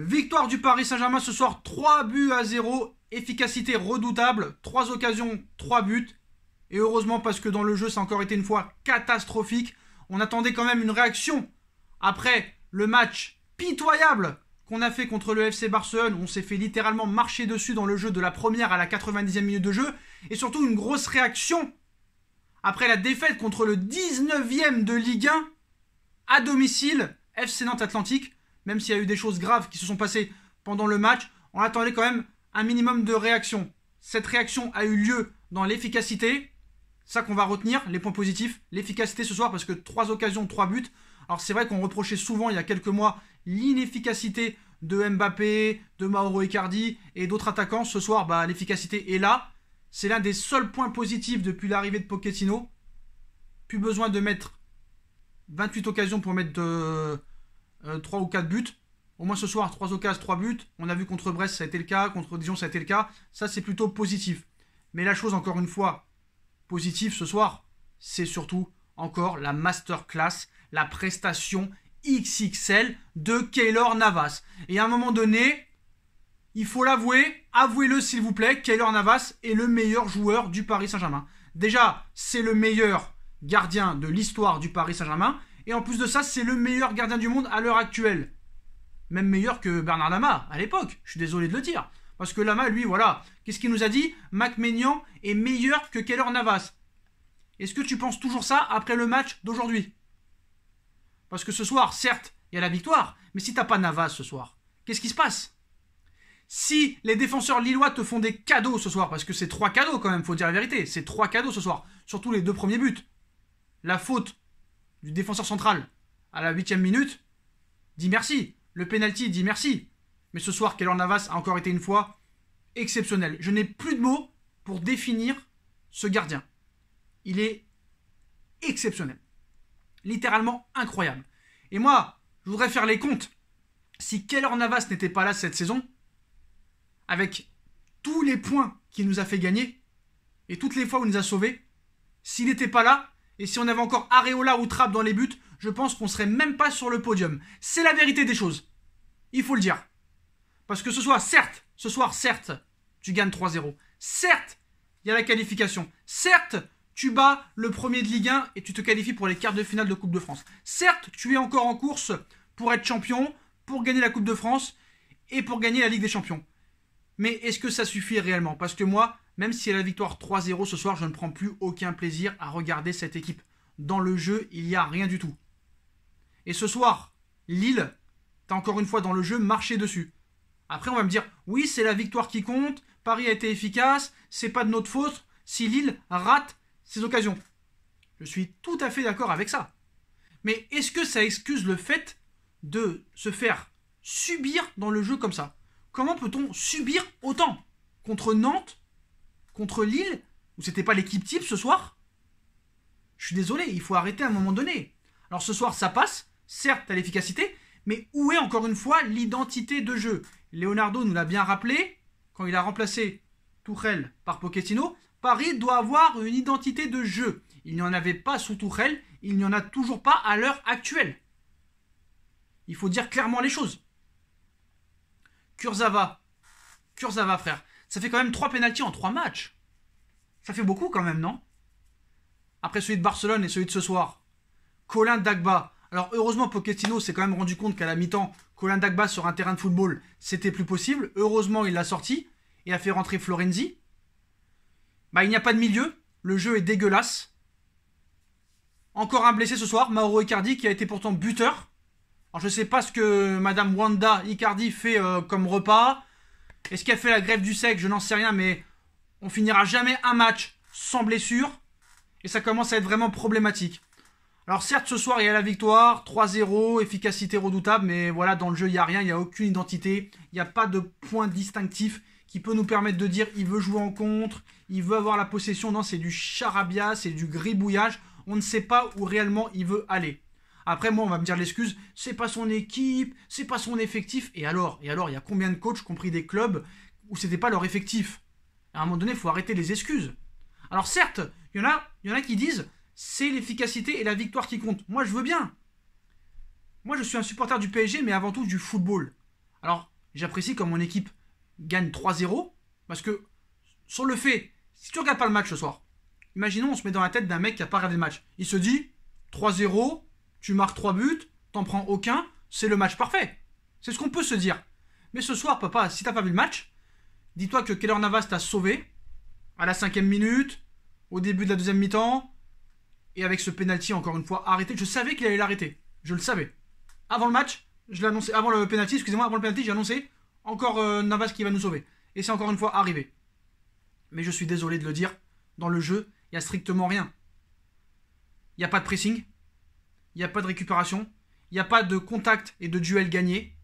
Victoire du Paris Saint-Germain ce soir, 3 buts à 0, efficacité redoutable, 3 occasions, 3 buts. Et heureusement parce que dans le jeu, ça a encore été une fois catastrophique. On attendait quand même une réaction après le match pitoyable qu'on a fait contre le FC Barcelone. On s'est fait littéralement marcher dessus dans le jeu de la première à la 90e minute de jeu. Et surtout une grosse réaction après la défaite contre le 19e de Ligue 1 à domicile, FC Nantes Atlantique même s'il y a eu des choses graves qui se sont passées pendant le match, on attendait quand même un minimum de réaction. Cette réaction a eu lieu dans l'efficacité. Ça qu'on va retenir, les points positifs, l'efficacité ce soir parce que trois occasions, trois buts. Alors c'est vrai qu'on reprochait souvent il y a quelques mois l'inefficacité de Mbappé, de Mauro Icardi et d'autres attaquants. Ce soir, bah, l'efficacité est là. C'est l'un des seuls points positifs depuis l'arrivée de Pochettino. Plus besoin de mettre 28 occasions pour mettre de 3 euh, ou 4 buts. Au moins ce soir, 3 occasions, 3 buts. On a vu contre Brest, ça a été le cas. Contre Dijon, ça a été le cas. Ça, c'est plutôt positif. Mais la chose, encore une fois, positive ce soir, c'est surtout encore la masterclass, la prestation XXL de Kaylor Navas. Et à un moment donné, il faut l'avouer, avouez-le s'il vous plaît, Kaylor Navas est le meilleur joueur du Paris Saint-Germain. Déjà, c'est le meilleur gardien de l'histoire du Paris Saint-Germain. Et en plus de ça, c'est le meilleur gardien du monde à l'heure actuelle. Même meilleur que Bernard Lama à l'époque. Je suis désolé de le dire. Parce que Lama, lui, voilà. Qu'est-ce qu'il nous a dit Mac Ménian est meilleur que Keller Navas. Est-ce que tu penses toujours ça après le match d'aujourd'hui Parce que ce soir, certes, il y a la victoire, mais si t'as pas Navas ce soir, qu'est-ce qui se passe Si les défenseurs lillois te font des cadeaux ce soir, parce que c'est trois cadeaux quand même, faut dire la vérité, c'est trois cadeaux ce soir, surtout les deux premiers buts. La faute du défenseur central à la huitième minute, dit merci. Le penalty dit merci. Mais ce soir, Keller Navas a encore été une fois exceptionnel. Je n'ai plus de mots pour définir ce gardien. Il est exceptionnel. Littéralement incroyable. Et moi, je voudrais faire les comptes. Si Keller Navas n'était pas là cette saison, avec tous les points qu'il nous a fait gagner et toutes les fois où il nous a sauvés, s'il n'était pas là, et si on avait encore Areola ou Trapp dans les buts, je pense qu'on serait même pas sur le podium. C'est la vérité des choses. Il faut le dire. Parce que ce soir, certes, ce soir, certes, tu gagnes 3-0. Certes, il y a la qualification. Certes, tu bats le premier de Ligue 1 et tu te qualifies pour les quarts de finale de Coupe de France. Certes, tu es encore en course pour être champion, pour gagner la Coupe de France et pour gagner la Ligue des Champions. Mais est-ce que ça suffit réellement Parce que moi, même si la victoire 3-0 ce soir, je ne prends plus aucun plaisir à regarder cette équipe. Dans le jeu, il n'y a rien du tout. Et ce soir, Lille, t'as encore une fois dans le jeu marché dessus. Après, on va me dire, oui, c'est la victoire qui compte, Paris a été efficace, c'est pas de notre faute si Lille rate ses occasions. Je suis tout à fait d'accord avec ça. Mais est-ce que ça excuse le fait de se faire subir dans le jeu comme ça Comment peut-on subir autant Contre Nantes Contre Lille Où c'était pas l'équipe type ce soir Je suis désolé, il faut arrêter à un moment donné. Alors ce soir, ça passe, certes, à l'efficacité, mais où est encore une fois l'identité de jeu Leonardo nous l'a bien rappelé, quand il a remplacé Tourelle par Pochettino, Paris doit avoir une identité de jeu. Il n'y en avait pas sous Tourelle, il n'y en a toujours pas à l'heure actuelle. Il faut dire clairement les choses. Kurzava. Kurzava, frère. Ça fait quand même 3 pénalties en 3 matchs. Ça fait beaucoup quand même, non Après celui de Barcelone et celui de ce soir. Colin Dagba. Alors heureusement, Pochettino s'est quand même rendu compte qu'à la mi-temps, Colin Dagba sur un terrain de football, c'était plus possible. Heureusement, il l'a sorti et a fait rentrer Florenzi. Bah, il n'y a pas de milieu. Le jeu est dégueulasse. Encore un blessé ce soir, Mauro Icardi, qui a été pourtant buteur. Alors je sais pas ce que Madame Wanda Icardi fait euh, comme repas. Est-ce qu'elle fait la grève du sec Je n'en sais rien, mais on finira jamais un match sans blessure. Et ça commence à être vraiment problématique. Alors certes, ce soir, il y a la victoire, 3-0, efficacité redoutable, mais voilà, dans le jeu, il n'y a rien, il n'y a aucune identité, il n'y a pas de point distinctif qui peut nous permettre de dire il veut jouer en contre, il veut avoir la possession. Non, c'est du charabia, c'est du gribouillage. On ne sait pas où réellement il veut aller. Après, moi, on va me dire l'excuse, c'est pas son équipe, c'est pas son effectif. Et alors Et alors, il y a combien de coachs, compris des clubs, où c'était pas leur effectif À un moment donné, il faut arrêter les excuses. Alors certes, il y en a, y en a qui disent, c'est l'efficacité et la victoire qui comptent. Moi, je veux bien. Moi, je suis un supporter du PSG, mais avant tout du football. Alors, j'apprécie quand mon équipe gagne 3-0, parce que, sur le fait, si tu regardes pas le match ce soir, imaginons, on se met dans la tête d'un mec qui a pas regardé le match. Il se dit, 3-0, tu marques 3 buts, t'en prends aucun, c'est le match parfait. C'est ce qu'on peut se dire. Mais ce soir, papa, si t'as pas vu le match, dis-toi que Keller Navas t'a sauvé à la cinquième minute, au début de la deuxième mi-temps, et avec ce penalty encore une fois arrêté. Je savais qu'il allait l'arrêter. Je le savais. Avant le match, je l'annonçais. Avant le penalty, excusez-moi, avant le penalty, j'ai annoncé encore euh, Navas qui va nous sauver. Et c'est encore une fois arrivé. Mais je suis désolé de le dire, dans le jeu, il n'y a strictement rien. Il n'y a pas de pressing, il n'y a pas de récupération, il n'y a pas de contact et de duel gagné.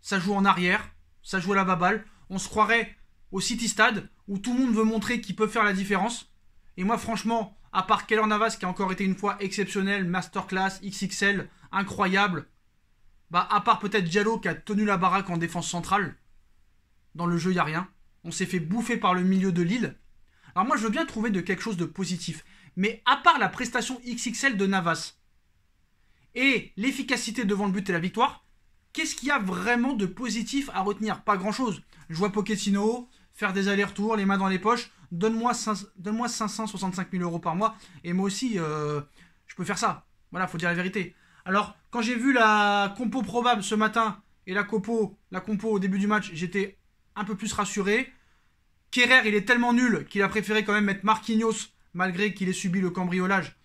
Ça joue en arrière, ça joue à la baballe. On se croirait au City Stade où tout le monde veut montrer qu'il peut faire la différence. Et moi, franchement, à part Keller Navas qui a encore été une fois exceptionnel, masterclass, XXL, incroyable, bah à part peut-être Diallo qui a tenu la baraque en défense centrale, dans le jeu, il n'y a rien. On s'est fait bouffer par le milieu de Lille. Alors moi, je veux bien trouver de quelque chose de positif. Mais à part la prestation XXL de Navas, et l'efficacité devant le but et la victoire, qu'est-ce qu'il y a vraiment de positif à retenir Pas grand-chose. Je vois Pochettino, faire des allers-retours, les mains dans les poches, donne-moi 565 000 euros par mois, et moi aussi, euh, je peux faire ça. Voilà, faut dire la vérité. Alors, quand j'ai vu la compo probable ce matin et la, compo, la compo au début du match, j'étais un peu plus rassuré. Kerrer, il est tellement nul qu'il a préféré quand même mettre Marquinhos, malgré qu'il ait subi le cambriolage.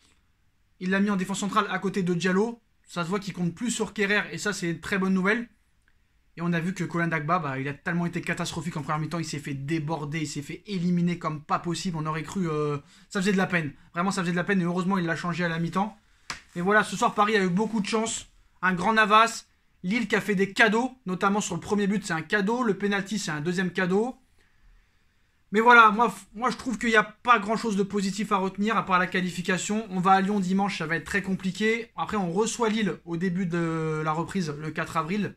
Il l'a mis en défense centrale à côté de Diallo ça se voit qu'il compte plus sur Kerrer et ça c'est une très bonne nouvelle. Et on a vu que Colin Dagba, bah, il a tellement été catastrophique en première mi-temps, il s'est fait déborder, il s'est fait éliminer comme pas possible. On aurait cru, euh, ça faisait de la peine. Vraiment, ça faisait de la peine et heureusement il l'a changé à la mi-temps. Et voilà, ce soir Paris a eu beaucoup de chance. Un grand Navas, Lille qui a fait des cadeaux, notamment sur le premier but, c'est un cadeau. Le penalty, c'est un deuxième cadeau. Mais voilà, moi, moi je trouve qu'il n'y a pas grand chose de positif à retenir à part la qualification. On va à Lyon dimanche, ça va être très compliqué. Après, on reçoit Lille au début de la reprise le 4 avril.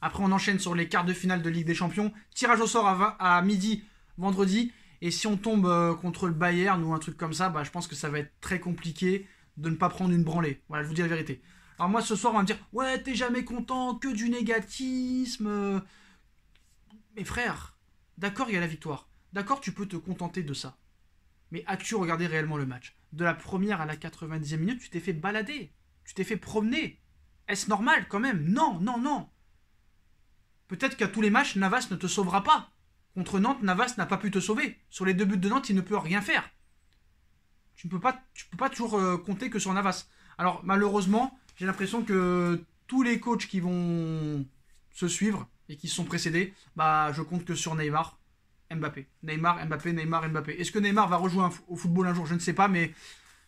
Après, on enchaîne sur les quarts de finale de Ligue des Champions. Tirage au sort à, midi vendredi. Et si on tombe euh, contre le Bayern ou un truc comme ça, bah, je pense que ça va être très compliqué de ne pas prendre une branlée. Voilà, je vous dis la vérité. Alors moi, ce soir, on va me dire, ouais, t'es jamais content, que du négatisme. Mes frères, d'accord, il y a la victoire. D'accord, tu peux te contenter de ça. Mais as-tu regardé réellement le match De la première à la 90e minute, tu t'es fait balader, tu t'es fait promener. Est-ce normal quand même Non, non, non. Peut-être qu'à tous les matchs, Navas ne te sauvera pas. Contre Nantes, Navas n'a pas pu te sauver. Sur les deux buts de Nantes, il ne peut rien faire. Tu ne peux pas, tu peux pas toujours euh, compter que sur Navas. Alors malheureusement, j'ai l'impression que tous les coachs qui vont se suivre et qui se sont précédés, bah je compte que sur Neymar Mbappé. Neymar, Mbappé, Neymar, Mbappé. Est-ce que Neymar va rejouer au football un jour Je ne sais pas, mais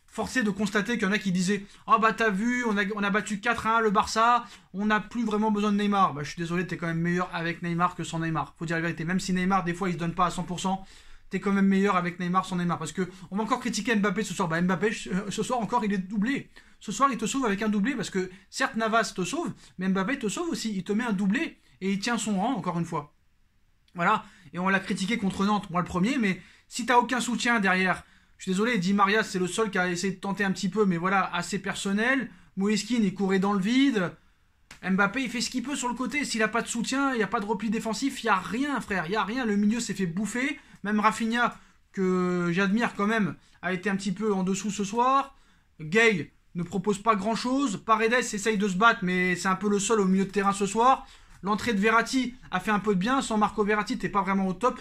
forcé de constater qu'il y en a qui disaient Ah oh bah t'as vu, on a, on a battu 4-1 le Barça, on n'a plus vraiment besoin de Neymar. Bah je suis désolé, t'es quand même meilleur avec Neymar que sans Neymar. Faut dire la vérité, même si Neymar, des fois, il se donne pas à 100%. T'es quand même meilleur avec Neymar sans Neymar. Parce que on va encore critiquer Mbappé ce soir. Bah Mbappé, euh, ce soir encore, il est doublé. Ce soir, il te sauve avec un doublé. Parce que certes, Navas te sauve, mais Mbappé te sauve aussi. Il te met un doublé et il tient son rang, encore une fois. Voilà. Et on l'a critiqué contre Nantes, moi le premier, mais si t'as aucun soutien derrière, je suis désolé, Di Maria, c'est le seul qui a essayé de tenter un petit peu, mais voilà, assez personnel. Moeskin, il courait dans le vide. Mbappé, il fait ce qu'il peut sur le côté. S'il n'a pas de soutien, il n'y a pas de repli défensif, il n'y a rien, frère. Il n'y a rien. Le milieu s'est fait bouffer. Même Rafinha, que j'admire quand même, a été un petit peu en dessous ce soir. Gay ne propose pas grand-chose. Paredes essaye de se battre, mais c'est un peu le seul au milieu de terrain ce soir. L'entrée de Verratti a fait un peu de bien. Sans Marco Verratti, t'es pas vraiment au top.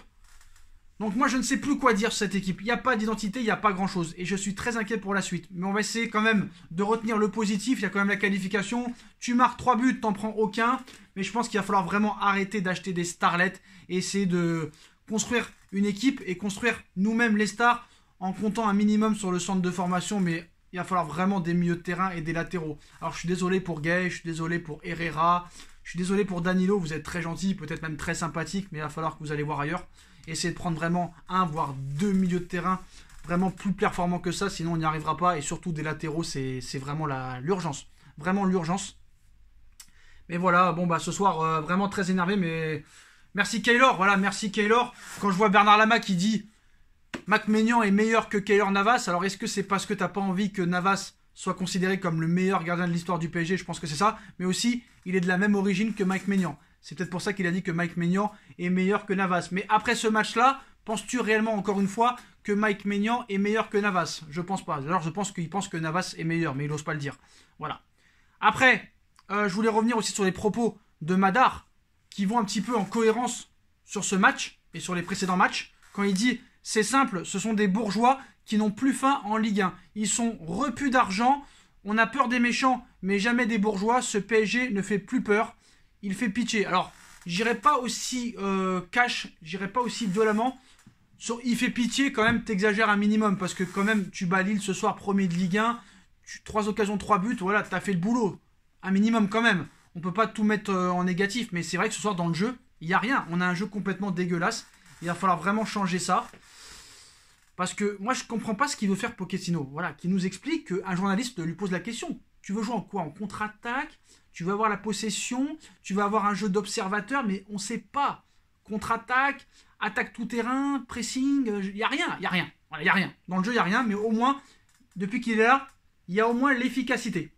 Donc moi, je ne sais plus quoi dire sur cette équipe. Il n'y a pas d'identité, il n'y a pas grand-chose. Et je suis très inquiet pour la suite. Mais on va essayer quand même de retenir le positif. Il y a quand même la qualification. Tu marques 3 buts, t'en prends aucun. Mais je pense qu'il va falloir vraiment arrêter d'acheter des starlets et essayer de construire une équipe et construire nous-mêmes les stars en comptant un minimum sur le centre de formation. Mais il va falloir vraiment des milieux de terrain et des latéraux. Alors je suis désolé pour Gay, je suis désolé pour Herrera, je suis désolé pour Danilo, vous êtes très gentil, peut-être même très sympathique, mais il va falloir que vous allez voir ailleurs. Essayez de prendre vraiment un, voire deux milieux de terrain vraiment plus performants que ça, sinon on n'y arrivera pas. Et surtout des latéraux, c'est vraiment l'urgence. Vraiment l'urgence. Mais voilà, bon bah ce soir, euh, vraiment très énervé, mais merci Kaylor, voilà, merci Kaylor. Quand je vois Bernard Lama qui dit Mac est meilleur que Kaylor Navas, alors est-ce que c'est parce que t'as pas envie que Navas soit considéré comme le meilleur gardien de l'histoire du PSG, je pense que c'est ça, mais aussi il est de la même origine que Mike Maignan. C'est peut-être pour ça qu'il a dit que Mike Maignan est meilleur que Navas. Mais après ce match-là, penses-tu réellement, encore une fois, que Mike Maignan est meilleur que Navas Je pense pas. Alors je pense qu'il pense que Navas est meilleur, mais il n'ose pas le dire. Voilà. Après, euh, je voulais revenir aussi sur les propos de Madar, qui vont un petit peu en cohérence sur ce match et sur les précédents matchs, quand il dit c'est simple, ce sont des bourgeois qui n'ont plus faim en Ligue 1. Ils sont repus d'argent. On a peur des méchants, mais jamais des bourgeois. Ce PSG ne fait plus peur. Il fait pitié. Alors, j'irai pas aussi euh, cash, j'irai pas aussi violemment. il fait pitié quand même, t'exagères un minimum. Parce que quand même, tu bats Lille ce soir, premier de Ligue 1. Tu, trois occasions, trois buts. Voilà, t'as fait le boulot. Un minimum quand même. On peut pas tout mettre euh, en négatif. Mais c'est vrai que ce soir, dans le jeu, il n'y a rien. On a un jeu complètement dégueulasse. Il va falloir vraiment changer ça. Parce que moi, je comprends pas ce qu'il veut faire Pochettino. Voilà, qui nous explique qu'un journaliste lui pose la question. Tu veux jouer en quoi En contre-attaque Tu veux avoir la possession Tu veux avoir un jeu d'observateur Mais on ne sait pas. Contre-attaque, attaque tout terrain, pressing, il euh, n'y a rien, il n'y a rien. Il y a rien. Dans le jeu, il n'y a rien, mais au moins, depuis qu'il est là, il y a au moins l'efficacité.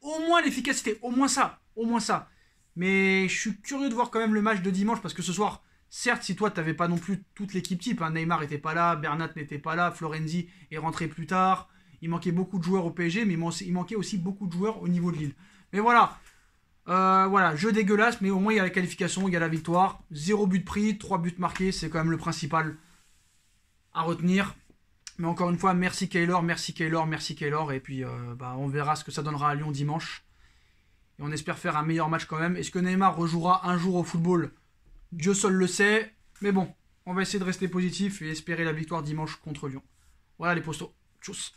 Au moins l'efficacité, au moins ça, au moins ça. Mais je suis curieux de voir quand même le match de dimanche, parce que ce soir, Certes, si toi, tu n'avais pas non plus toute l'équipe type, hein, Neymar n'était pas là, Bernat n'était pas là, Florenzi est rentré plus tard, il manquait beaucoup de joueurs au PSG, mais il manquait aussi beaucoup de joueurs au niveau de Lille. Mais voilà, euh, voilà, jeu dégueulasse, mais au moins il y a la qualification, il y a la victoire. Zéro but pris, trois buts marqués, c'est quand même le principal à retenir. Mais encore une fois, merci Kaylor, merci Kaylor, merci Kaylor. Et puis euh, bah, on verra ce que ça donnera à Lyon dimanche. Et on espère faire un meilleur match quand même. Est-ce que Neymar rejouera un jour au football Dieu seul le sait. Mais bon, on va essayer de rester positif et espérer la victoire dimanche contre Lyon. Voilà les postos. Tchuss